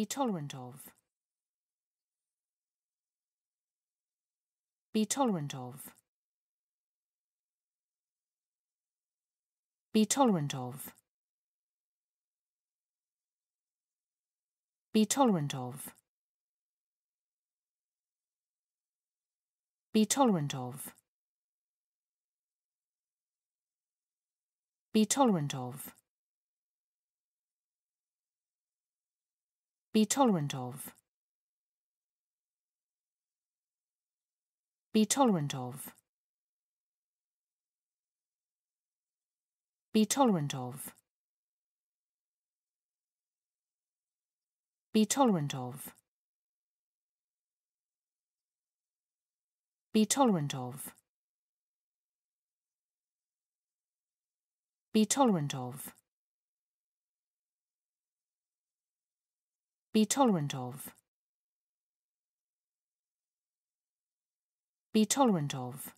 Be tolerant of. Be tolerant of. Be tolerant of. Be tolerant of. Be tolerant of. Be tolerant of. Be tolerant of. Be tolerant of. Be tolerant of. Be tolerant of. Be tolerant of. Be tolerant of. Be tolerant of. Be tolerant of.